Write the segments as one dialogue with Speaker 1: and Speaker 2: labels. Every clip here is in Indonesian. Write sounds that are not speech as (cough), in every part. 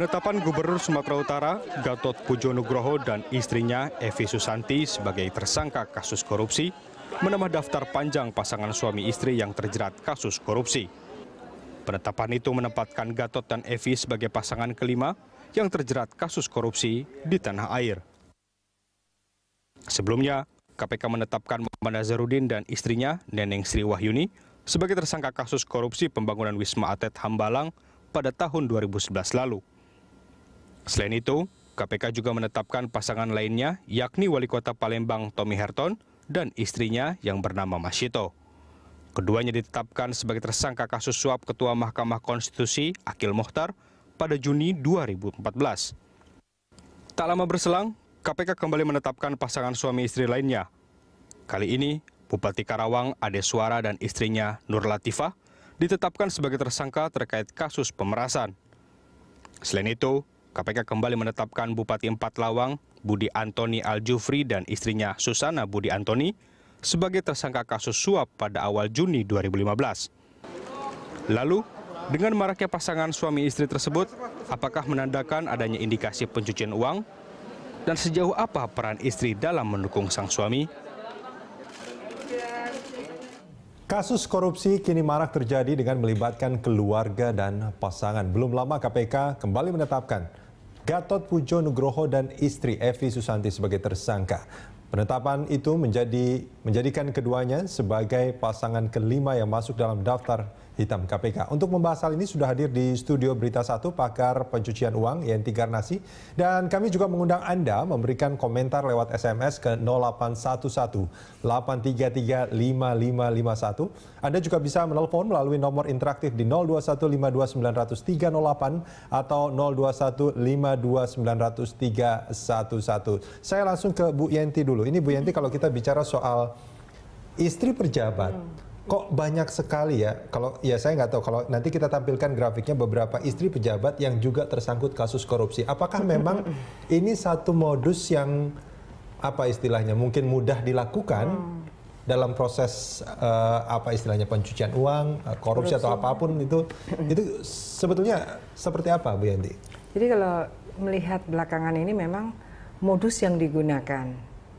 Speaker 1: Penetapan Gubernur Sumatera Utara Gatot Pujo Nugroho dan istrinya Evi Susanti sebagai tersangka kasus korupsi menambah daftar panjang pasangan suami istri yang terjerat kasus korupsi. Penetapan itu menempatkan Gatot dan Evi sebagai pasangan kelima yang terjerat kasus korupsi di tanah air. Sebelumnya, KPK menetapkan Muhammad Nazarudin dan istrinya, Neneng Sri Wahyuni, sebagai tersangka kasus korupsi pembangunan Wisma Atlet Hambalang pada tahun 2011 lalu. Selain itu, KPK juga menetapkan pasangan lainnya, yakni Wali Kota Palembang Tommy Herton dan istrinya yang bernama Masito. Keduanya ditetapkan sebagai tersangka kasus suap Ketua Mahkamah Konstitusi Akil Mohtar pada Juni 2014. Tak lama berselang, KPK kembali menetapkan pasangan suami istri lainnya. Kali ini, Bupati Karawang Ade Suara dan istrinya Nur Latifah ditetapkan sebagai tersangka terkait kasus pemerasan. Selain itu, KPK kembali menetapkan Bupati Empat Lawang, Budi Antoni Aljufri dan istrinya Susana Budi Antoni sebagai tersangka kasus suap pada awal Juni 2015. Lalu, dengan maraknya pasangan suami istri tersebut, apakah menandakan adanya indikasi pencucian uang? Dan sejauh apa peran istri dalam mendukung sang suami?
Speaker 2: Kasus korupsi kini marak terjadi dengan melibatkan keluarga dan pasangan. Belum lama KPK kembali menetapkan Gatot Pujo Nugroho dan istri Evi Susanti sebagai tersangka. Penetapan itu menjadi menjadikan keduanya sebagai pasangan kelima yang masuk dalam daftar Hitam KPK. Untuk membahas hal ini sudah hadir di studio Berita 1 pakar pencucian uang Yenti Garnasi dan kami juga mengundang Anda memberikan komentar lewat SMS ke 0811 8335551. Anda juga bisa menelpon melalui nomor interaktif di 0215290308 atau 0215290311 Saya langsung ke Bu Yenti dulu. Ini Bu Yenti kalau kita bicara soal istri pejabat hmm kok banyak sekali ya kalau ya saya nggak tahu kalau nanti kita tampilkan grafiknya beberapa istri pejabat yang juga tersangkut kasus korupsi apakah memang (laughs) ini satu modus yang apa istilahnya mungkin mudah dilakukan hmm. dalam proses uh, apa istilahnya pencucian uang korupsi, eh, korupsi atau apapun itu (laughs) itu sebetulnya seperti apa Bu Yanti? Jadi
Speaker 3: kalau melihat belakangan ini memang modus yang digunakan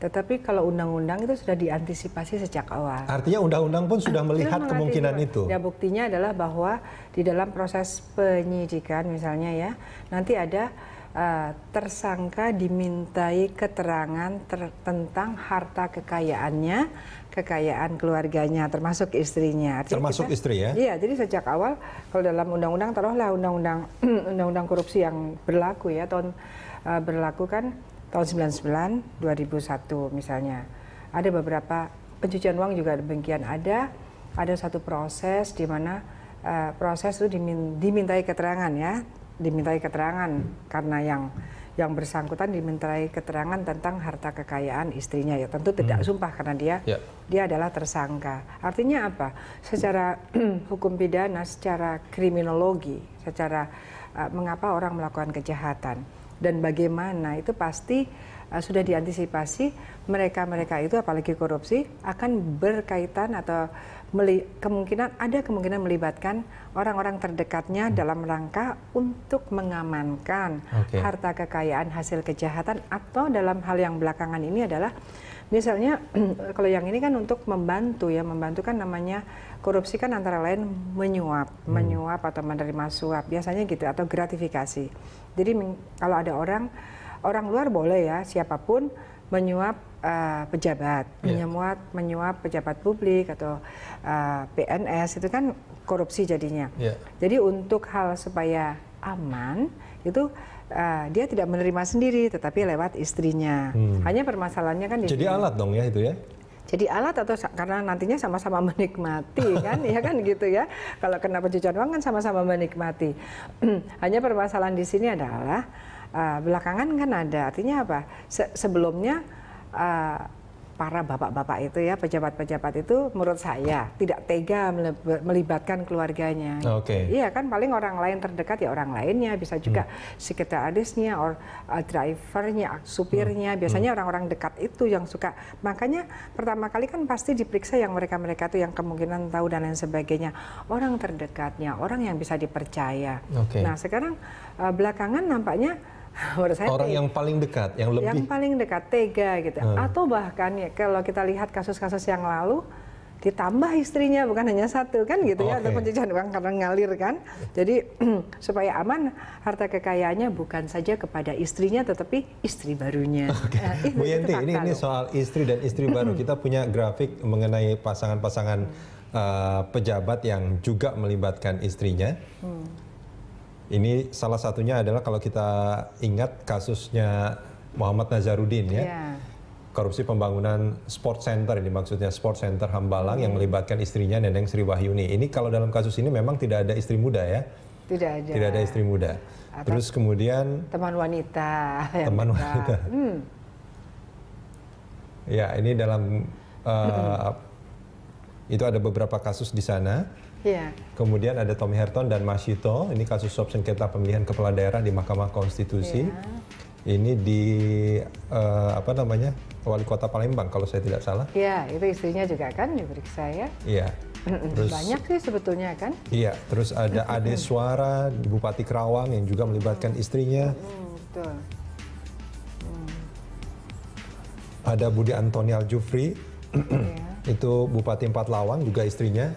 Speaker 3: tetapi kalau undang-undang itu sudah diantisipasi sejak awal. Artinya
Speaker 2: undang-undang pun sudah melihat kemungkinan itu. Ya
Speaker 3: buktinya adalah bahwa di dalam proses penyidikan misalnya ya, nanti ada uh, tersangka dimintai keterangan ter tentang harta kekayaannya, kekayaan keluarganya termasuk istrinya. Artinya termasuk kita, istri ya? Iya, jadi sejak awal kalau dalam undang-undang taruhlah undang-undang (clears throat) undang-undang korupsi yang berlaku ya tahun uh, berlaku kan tahun 99 2001 misalnya ada beberapa pencucian uang juga demikian ada ada satu proses di mana uh, proses itu dimintai keterangan ya dimintai keterangan karena yang yang bersangkutan dimintai keterangan tentang harta kekayaan istrinya ya tentu tidak hmm. sumpah karena dia ya. dia adalah tersangka artinya apa secara (clears throat) hukum pidana secara kriminologi secara uh, mengapa orang melakukan kejahatan dan bagaimana itu pasti uh, sudah diantisipasi mereka-mereka itu apalagi korupsi akan berkaitan atau kemungkinan ada kemungkinan melibatkan orang-orang terdekatnya hmm. dalam rangka untuk mengamankan okay. harta kekayaan hasil kejahatan atau dalam hal yang belakangan ini adalah Misalnya (clears throat) kalau yang ini kan untuk membantu ya, membantu kan namanya korupsi kan antara lain menyuap, hmm. menyuap atau menerima suap biasanya gitu atau gratifikasi. Jadi kalau ada orang orang luar boleh ya siapapun menyuap uh, pejabat, yeah. menyuap menyuap pejabat publik atau uh, eh, PNS itu kan korupsi jadinya. Yeah. Jadi untuk hal supaya aman itu uh, dia tidak menerima sendiri tetapi lewat istrinya. Hmm. Hanya permasalahannya kan Jadi sini. alat dong ya itu ya. Jadi alat atau karena nantinya sama-sama (laughs) menikmati kan ya kan gitu ya. Kalau kena pencucian uang kan sama-sama menikmati. (clears throat) Hanya permasalahan di sini adalah uh, belakangan kan ada artinya apa? Se sebelumnya uh, para bapak-bapak itu ya pejabat-pejabat itu menurut saya tidak tega melibatkan keluarganya. Oke. Okay. Iya kan paling orang lain terdekat ya orang lainnya bisa juga hmm. sekretarisnya or uh, drivernya, supirnya. Hmm. Biasanya hmm. orang-orang hmm. dekat itu yang suka. Makanya pertama kali kan pasti diperiksa yang mereka-mereka itu yang kemungkinan tahu dan lain sebagainya. Orang terdekatnya, orang yang bisa dipercaya. Okay. Nah, sekarang uh, belakangan nampaknya (laughs) menurut saya orang yang
Speaker 2: paling dekat yang lebih yang
Speaker 3: paling dekat tega gitu hmm. atau bahkan ya kalau kita lihat kasus-kasus yang lalu ditambah istrinya bukan hanya satu kan gitu okay. ya atau pencucian uang karena ngalir kan jadi (clears throat) supaya aman harta kekayaannya bukan saja kepada istrinya tetapi
Speaker 2: istri barunya (laughs) okay. nah, eh, Bu Yenti ini, ini soal istri dan istri baru hmm. kita punya grafik mengenai pasangan-pasangan uh, pejabat yang juga melibatkan istrinya hmm ini salah satunya adalah kalau kita ingat kasusnya Muhammad Nazarudin ya. Yeah. Korupsi pembangunan sport center ini maksudnya sport center Hambalang yang iya. melibatkan istrinya Neneng Sri Wahyuni. Ini kalau dalam kasus ini memang tidak ada istri muda ya.
Speaker 3: Tidak ada. Tidak ada
Speaker 2: istri muda. Apa? Terus kemudian
Speaker 3: teman wanita. Teman kita. wanita. Hmm.
Speaker 2: Ya, ini dalam uh, itu ada beberapa kasus di sana Yeah. Kemudian ada Tommy Herton dan Masito, ini kasus suap sengketa pemilihan kepala daerah di Mahkamah Konstitusi. Yeah. Ini di uh, apa namanya wali kota Palembang kalau saya tidak salah.
Speaker 3: Iya, yeah, itu istrinya juga kan diperiksa ya. Iya. Yeah. banyak sih sebetulnya kan?
Speaker 2: Iya, terus ada Ade Suara, Bupati Kerawang yang juga melibatkan istrinya. Hmm, betul. Mm. Ada Budi Antonial Jufri, Iya. itu Bupati Empat Lawang juga istrinya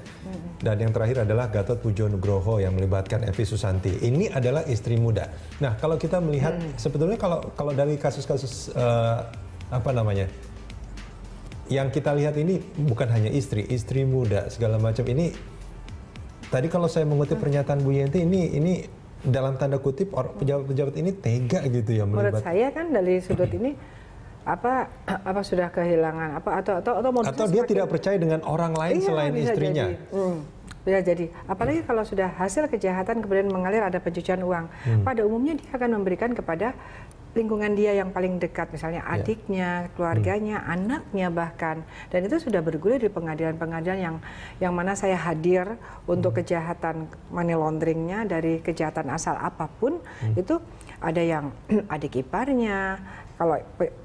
Speaker 2: dan yang terakhir adalah Gatot Pujo Nugroho yang melibatkan Evi Susanti ini adalah istri muda nah kalau kita melihat hmm. sebetulnya kalau kalau dari kasus-kasus uh, apa namanya yang kita lihat ini bukan hanya istri istri muda segala macam ini tadi kalau saya mengutip mm. pernyataan Bu Yenti ini ini dalam tanda kutip pejabat-pejabat ini tega gitu ya melibat. Menurut saya
Speaker 3: kan dari sudut ini apa (clears throat) apa sudah kehilangan apa atau atau atau, atau dia semakin, tidak
Speaker 2: percaya dengan orang lain iya, selain bisa istrinya. Jadi.
Speaker 3: Hmm. Bisa jadi, apalagi hmm. kalau sudah hasil kejahatan kemudian mengalir ada pencucian uang. Hmm. Pada umumnya dia akan memberikan kepada lingkungan dia yang paling dekat, misalnya ya. adiknya, yeah. keluarganya, hmm. anaknya bahkan, dan itu sudah bergulir di pengadilan-pengadilan yang yang mana saya hadir untuk hmm. kejahatan money launderingnya dari kejahatan asal apapun hmm. itu ada yang (clears throat) adik iparnya, kalau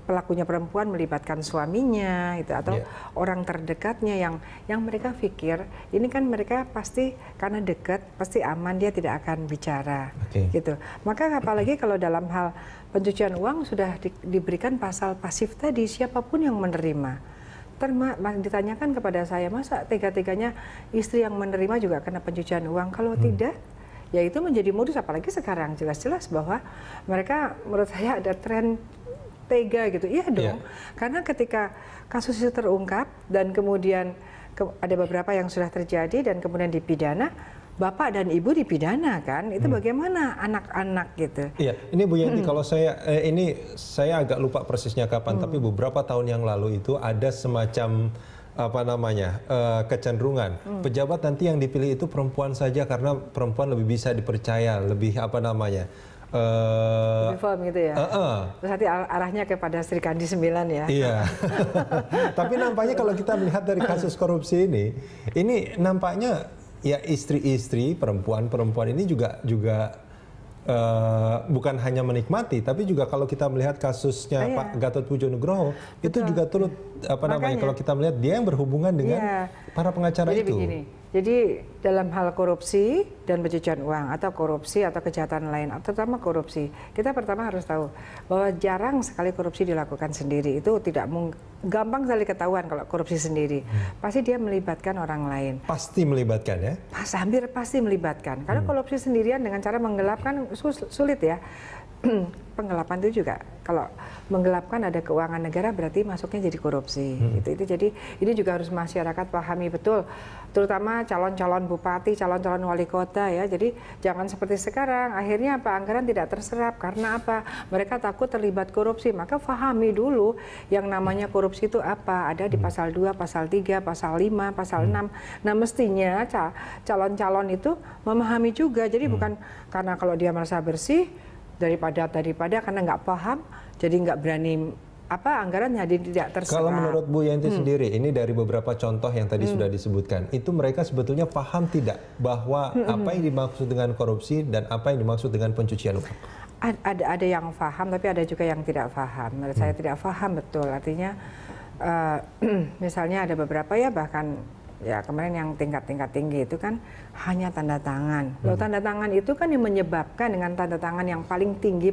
Speaker 3: pelakunya perempuan melibatkan suaminya gitu atau yeah. orang terdekatnya yang yang mereka pikir ini kan mereka pasti karena dekat pasti aman dia tidak akan bicara okay. gitu maka apalagi kalau dalam hal pencucian uang sudah di, diberikan pasal pasif tadi siapapun yang menerima terma ditanyakan kepada saya masa tiga-tiganya istri yang menerima juga kena pencucian uang kalau hmm. tidak ya itu menjadi modus apalagi sekarang jelas-jelas bahwa mereka menurut saya ada tren tega gitu. Iya, iya. dong. Yeah. Karena ketika kasus itu terungkap dan kemudian ke, ada beberapa yang sudah terjadi dan kemudian dipidana, bapak dan ibu dipidana kan itu hmm. bagaimana anak-anak gitu
Speaker 1: iya
Speaker 2: ini Bu Yanti hmm. kalau saya eh, ini saya agak lupa persisnya kapan hmm. tapi beberapa tahun yang lalu itu ada semacam apa namanya uh, kecenderungan hmm. pejabat nanti yang dipilih itu perempuan saja karena perempuan lebih bisa dipercaya lebih apa namanya uh, eh,
Speaker 3: Uniform gitu ya. Uh -uh. Terus nanti arahnya kepada Sri Kandi 9 ya. Iya.
Speaker 2: (laughs) Tapi nampaknya kalau kita melihat dari kasus korupsi ini, ini nampaknya ya istri-istri perempuan-perempuan ini juga juga Uh, bukan hanya menikmati, tapi juga kalau kita melihat kasusnya oh, iya. Pak Gatot Pujo Nugroho, itu juga turut apa Makanya, namanya kalau kita melihat dia yang berhubungan dengan yeah. para pengacara Jadi itu. Begini
Speaker 3: jadi dalam hal korupsi dan pencucian uang atau korupsi atau kejahatan lain, terutama korupsi, kita pertama harus tahu bahwa jarang sekali korupsi dilakukan sendiri. Itu tidak gampang sekali ketahuan kalau korupsi sendiri. Hmm. Pasti dia melibatkan orang lain.
Speaker 2: Pasti melibatkan ya? Pas,
Speaker 3: hampir pasti melibatkan. Karena hmm. korupsi sendirian dengan cara menggelapkan sulit ya. (clears throat) penggelapan itu juga kalau menggelapkan ada keuangan negara berarti masuknya jadi korupsi hmm. gitu itu jadi ini juga harus masyarakat pahami betul terutama calon-calon bupati calon-calon wali kota ya jadi jangan seperti sekarang akhirnya apa anggaran tidak terserap karena apa mereka takut terlibat korupsi maka pahami dulu yang namanya korupsi itu apa ada di hmm. pasal 2 pasal 3 pasal 5 pasal 6 hmm. nah mestinya calon-calon itu memahami juga jadi hmm. bukan karena kalau dia merasa bersih daripada daripada karena nggak paham jadi nggak berani apa anggaran jadi tidak terserap. Kalau menurut Bu Yanti hmm. sendiri,
Speaker 2: ini dari beberapa contoh yang tadi hmm. sudah disebutkan, itu mereka sebetulnya paham tidak bahwa hmm. hmm apa hmm. yang dimaksud dengan korupsi dan apa yang dimaksud dengan pencucian uang?
Speaker 3: Ada ada yang paham, tapi ada juga yang tidak paham. Menurut hmm. saya tidak paham betul. Artinya, uh, (clears throat) misalnya ada beberapa ya bahkan Ya kemarin yang tingkat-tingkat tinggi itu kan hanya tanda tangan. Loh hmm. tanda tangan itu kan yang menyebabkan dengan tanda tangan yang paling tinggi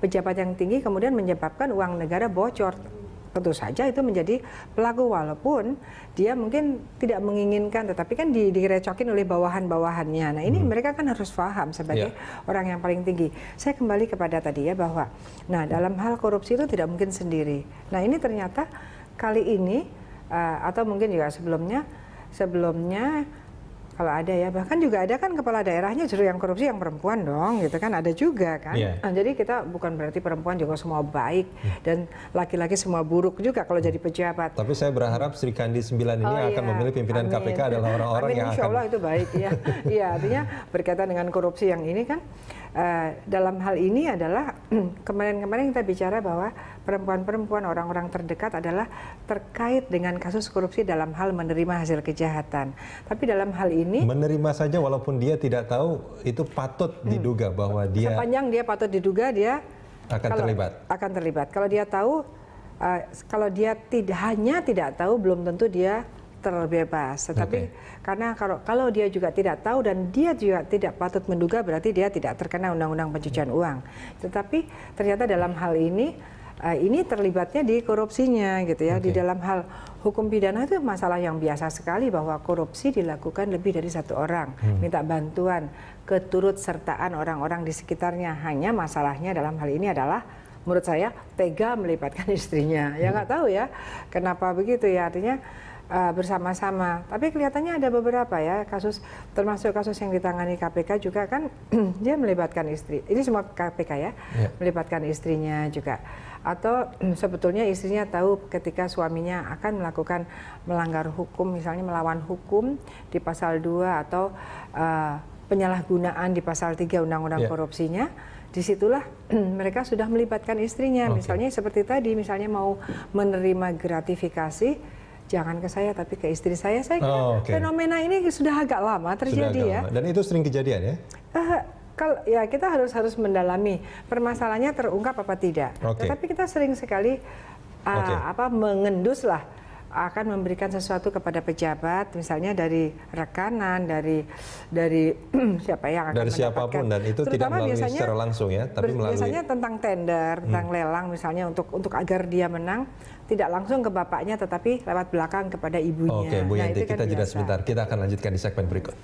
Speaker 3: pejabat yang tinggi kemudian menyebabkan uang negara bocor. Tentu saja itu menjadi pelaku walaupun dia mungkin tidak menginginkan tetapi kan direcokin oleh bawahan-bawahannya. Nah ini hmm. mereka kan harus paham sebagai yeah. orang yang paling tinggi. Saya kembali kepada tadi ya bahwa nah dalam hal korupsi itu tidak mungkin sendiri. Nah ini ternyata kali ini uh, atau mungkin juga sebelumnya sebelumnya kalau ada ya bahkan juga ada kan kepala daerahnya justru yang korupsi yang perempuan dong gitu kan ada juga kan yeah. nah, jadi kita bukan berarti perempuan juga semua baik hmm. dan laki-laki semua buruk juga kalau iya. jadi pejabat
Speaker 2: tapi saya berharap Sri Kandi 9 ini oh, akan yeah. memilih pimpinan Amin. KPK adalah orang-orang yang Insya Allah
Speaker 3: itu baik ya iya artinya berkaitan dengan korupsi yang ini kan Eh, dalam hal ini adalah (clears throat) kemarin-kemarin kita bicara bahwa perempuan-perempuan orang-orang terdekat adalah terkait dengan kasus korupsi dalam hal menerima hasil kejahatan. Tapi dalam hal ini menerima
Speaker 2: saja walaupun dia tidak tahu itu patut hmm. diduga hmm, bahwa dia
Speaker 3: sepanjang dia patut diduga dia
Speaker 2: akan kalau, terlibat.
Speaker 3: Akan terlibat. Kalau dia tahu uh, kalau dia tidak hanya tidak tahu belum tentu dia terbebas. Tetapi okay. karena kalau kalau dia juga tidak tahu dan dia juga tidak patut menduga berarti dia tidak terkena undang-undang pencucian hmm. uang. Tetapi ternyata dalam hal ini uh, ini terlibatnya di korupsinya gitu ya. Okay. Di dalam hal hukum pidana itu masalah yang biasa sekali bahwa korupsi dilakukan lebih dari satu orang, hmm. minta bantuan, keturut sertaan orang-orang di sekitarnya. Hanya masalahnya dalam hal ini adalah menurut saya tega melibatkan (laughs) istrinya. Ya hmm. nggak hmm. tahu ya kenapa begitu ya artinya Eh, bersama-sama. Tapi kelihatannya ada beberapa ya kasus termasuk kasus yang ditangani KPK juga kan (clears throat) dia melibatkan istri. Ini semua KPK ya, ya. melibatkan istrinya juga. Atau (clears throat) sebetulnya istrinya tahu ketika suaminya akan melakukan melanggar hukum misalnya melawan hukum di pasal 2 atau uh, penyalahgunaan di pasal 3 undang-undang yeah. korupsinya disitulah (clears throat) mereka sudah melibatkan istrinya. Okay. Misalnya seperti tadi, misalnya mau menerima gratifikasi, jangan ke saya tapi ke istri saya. Saya kira oh, okay. fenomena ini sudah agak lama terjadi agak ya. Lama. Dan
Speaker 2: itu sering kejadian ya?
Speaker 3: Uh, kalau ya kita harus harus mendalami permasalahannya terungkap apa tidak. Okay. Tetapi kita sering sekali uh, ah, okay. apa mengendus lah akan memberikan sesuatu kepada pejabat misalnya dari rekanan dari dari (clears throat) siapa yang akan dari siapapun dan itu Terutama tidak melalui biasanya, secara langsung
Speaker 2: ya tapi melalui biasanya
Speaker 3: tentang tender hmm. tentang hmm. lelang misalnya untuk untuk agar dia menang tidak langsung ke bapaknya tetapi lewat belakang kepada ibunya. Oke Bu nah, Yanti nah, kan kita jeda
Speaker 2: sebentar kita akan lanjutkan di segmen berikut.